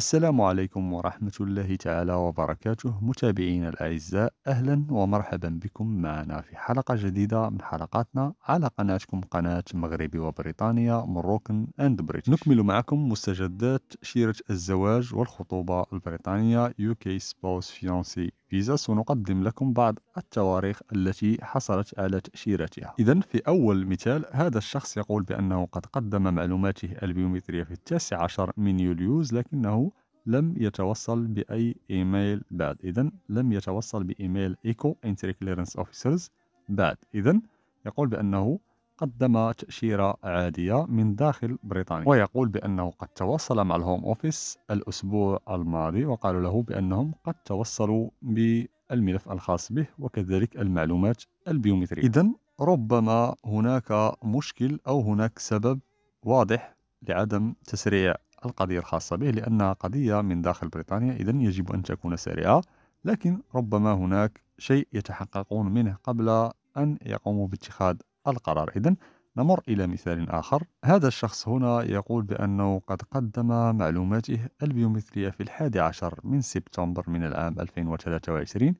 السلام عليكم ورحمة الله تعالى وبركاته متابعينا الأعزاء أهلا ومرحبا بكم معنا في حلقة جديدة من حلقاتنا على قناتكم قناة مغربي وبريطانيا مروكن أند بريتش نكمل معكم مستجدات شيرة الزواج والخطوبة البريطانية UK Spouse Fiancé فيزا سنقدم لكم بعض التواريخ التي حصلت على تأشيرتها إذا في أول مثال هذا الشخص يقول بأنه قد قدم معلوماته البيومترية في التاسع عشر من يوليوز لكنه لم يتوصل بأي إيميل بعد إذا لم يتوصل بإيميل إيكو إنتري كليرنس أوفيسرز بعد إذا يقول بأنه قدم تأشيرة عادية من داخل بريطانيا ويقول بأنه قد تواصل مع الهوم أوفيس الأسبوع الماضي وقالوا له بأنهم قد توصلوا بالملف الخاص به وكذلك المعلومات البيومترية إذا ربما هناك مشكل أو هناك سبب واضح لعدم تسريع القضية الخاصة به لأنها قضية من داخل بريطانيا إذا يجب أن تكون سريعة لكن ربما هناك شيء يتحققون منه قبل أن يقوموا باتخاذ القرار إذا نمر إلى مثال آخر هذا الشخص هنا يقول بأنه قد قدم معلوماته البيومترية في الحادي عشر من سبتمبر من العام 2023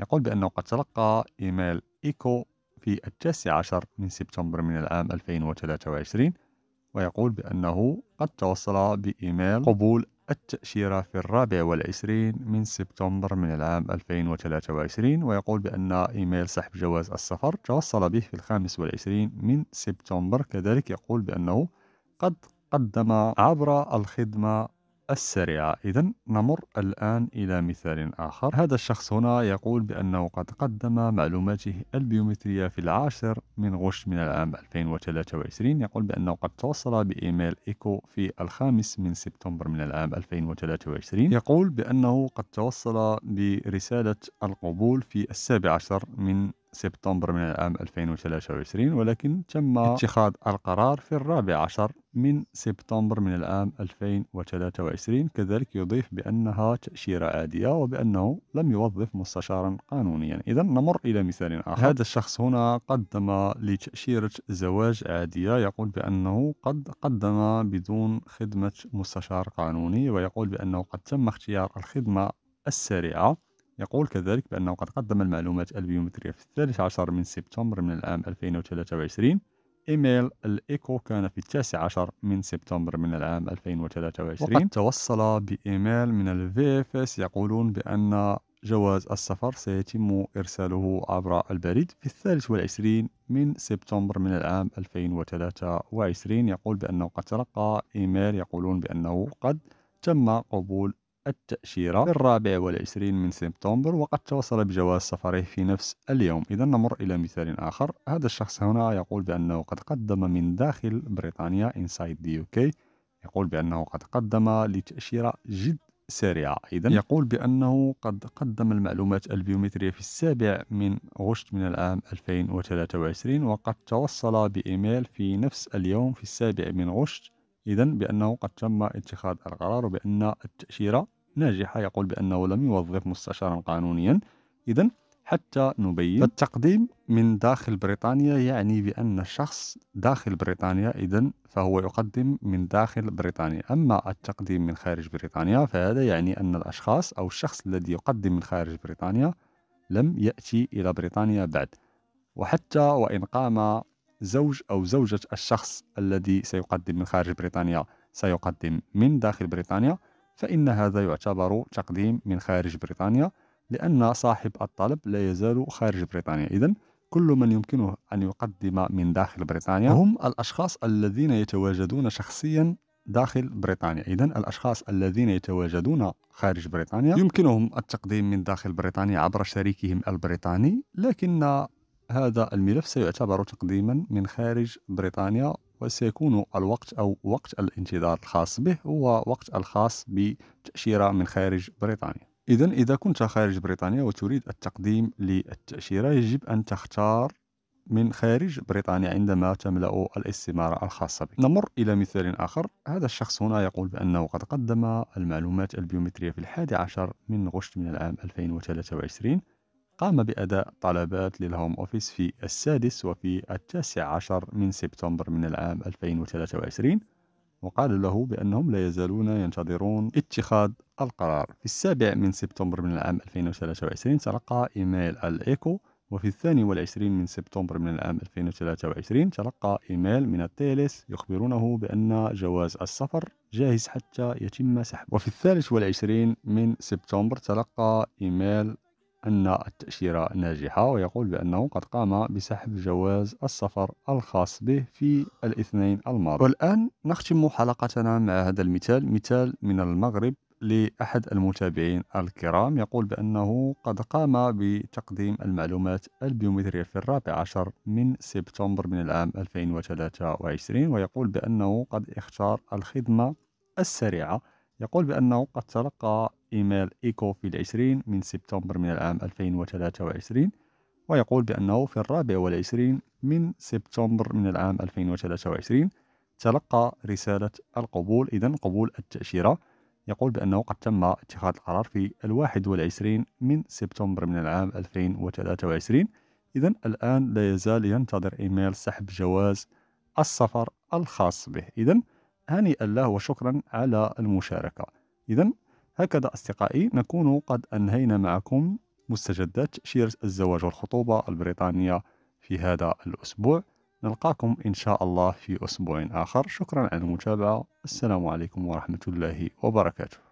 يقول بأنه قد تلقى إيميل إيكو في التاسع عشر من سبتمبر من العام 2023 ويقول بأنه قد توصل بإيميل قبول التأشيرة في الرابع والعشرين من سبتمبر من العام 2023 ويقول بأن إيميل سحب جواز السفر توصل به في الخامس والعشرين من سبتمبر كذلك يقول بأنه قد قدم عبر الخدمة السريعة إذا نمر الآن إلى مثال آخر هذا الشخص هنا يقول بأنه قد قدم معلوماته البيومترية في العاشر من غشت من العام 2023 يقول بأنه قد توصل بإيميل إيكو في الخامس من سبتمبر من العام 2023 يقول بأنه قد توصل برسالة القبول في السابع عشر من سبتمبر من العام 2023 ولكن تم اتخاذ القرار في الرابع عشر من سبتمبر من العام 2023 كذلك يضيف بأنها تأشيرة عادية وبأنه لم يوظف مستشارا قانونيا إذا نمر إلى مثال آخر هذا الشخص هنا قدم لتأشيرة زواج عادية يقول بأنه قد قدم بدون خدمة مستشار قانوني ويقول بأنه قد تم اختيار الخدمة السريعة يقول كذلك بأنه قد قدم المعلومات البيومترية في الثالث عشر من سبتمبر من العام 2023 إيميل الإيكو كان في التاسع عشر من سبتمبر من العام 2023 وقد توصل بإيميل من الفي اف اس يقولون بأن جواز السفر سيتم إرساله عبر البريد في الثالث والعشرين من سبتمبر من العام 2023 يقول بأنه قد تلقى إيميل يقولون بأنه قد تم قبول التأشيرة في نعم. الرابع والعشرين من سبتمبر وقد توصل بجواز سفره في نفس اليوم إذا نمر إلى مثال آخر هذا الشخص هنا يقول بأنه قد قدم من داخل بريطانيا inside the UK يقول بأنه قد قدم لتأشيرة جد سريعة إذا نعم. يقول بأنه قد قدم المعلومات البيومترية في السابع من غشت من العام 2023 وقد توصل بإيميل في نفس اليوم في السابع من غشت إذا بأنه قد تم اتخاذ القرار بأن التأشيرة ناجحة يقول بأنه لم يوظف مستشارا قانونيا إذا حتى نبين فالتقديم من داخل بريطانيا يعني بأن الشخص داخل بريطانيا إذا فهو يقدم من داخل بريطانيا أما التقديم من خارج بريطانيا فهذا يعني أن الأشخاص أو الشخص الذي يقدم من خارج بريطانيا لم يأتي إلى بريطانيا بعد وحتى وإن قام زوج أو زوجة الشخص الذي سيقدم من خارج بريطانيا سيقدم من داخل بريطانيا فإن هذا يعتبر تقديم من خارج بريطانيا لأن صاحب الطلب لا يزال خارج بريطانيا إذا كل من يمكنه أن يقدم من داخل بريطانيا هم الأشخاص الذين يتواجدون شخصيا داخل بريطانيا إذا الأشخاص الذين يتواجدون خارج بريطانيا يمكنهم التقديم من داخل بريطانيا عبر شريكهم البريطاني لكن هذا الملف سيعتبر تقديما من خارج بريطانيا وسيكون الوقت أو وقت الانتظار الخاص به هو وقت الخاص بتأشيرة من خارج بريطانيا إذا إذا كنت خارج بريطانيا وتريد التقديم للتأشيرة يجب أن تختار من خارج بريطانيا عندما تملأ الاستمارة الخاصة بك نمر إلى مثال آخر هذا الشخص هنا يقول بأنه قد قدم المعلومات البيومترية في الحادي عشر من غشت من العام 2023 قام بأداء طلبات للهوم أوفيس في السادس وفي التاسع عشر من سبتمبر من العام 2023 وقال له بأنهم لا يزالون ينتظرون اتخاذ القرار في السابع من سبتمبر من العام 2023 تلقى إيميل الإيكو وفي الثاني والعشرين من سبتمبر من العام 2023 تلقى إيميل من التيلس يخبرونه بأن جواز السفر جاهز حتى يتم سحبه وفي الثالث والعشرين من سبتمبر تلقى إيميل أن التأشيرة ناجحة ويقول بأنه قد قام بسحب جواز السفر الخاص به في الاثنين الماضي والآن نختم حلقتنا مع هذا المثال مثال من المغرب لأحد المتابعين الكرام يقول بأنه قد قام بتقديم المعلومات البيومترية في الرابع عشر من سبتمبر من العام 2023 ويقول بأنه قد اختار الخدمة السريعة يقول بأنه قد تلقى إيميل إيكو في العشرين من سبتمبر من العام 2023 ويقول بأنه في الرابع والعشرين من سبتمبر من العام 2023 تلقى رسالة القبول إذا قبول التأشيرة يقول بأنه قد تم اتخاذ القرار في الواحد والعشرين من سبتمبر من العام 2023 إذا الآن لا يزال ينتظر إيميل سحب جواز السفر الخاص به إذا هنيئا له وشكرا على المشاركة إذا هكذا أصدقائي نكون قد أنهينا معكم مستجدات شيرة الزواج والخطوبة البريطانية في هذا الأسبوع نلقاكم إن شاء الله في أسبوع آخر شكرا على المتابعة السلام عليكم ورحمة الله وبركاته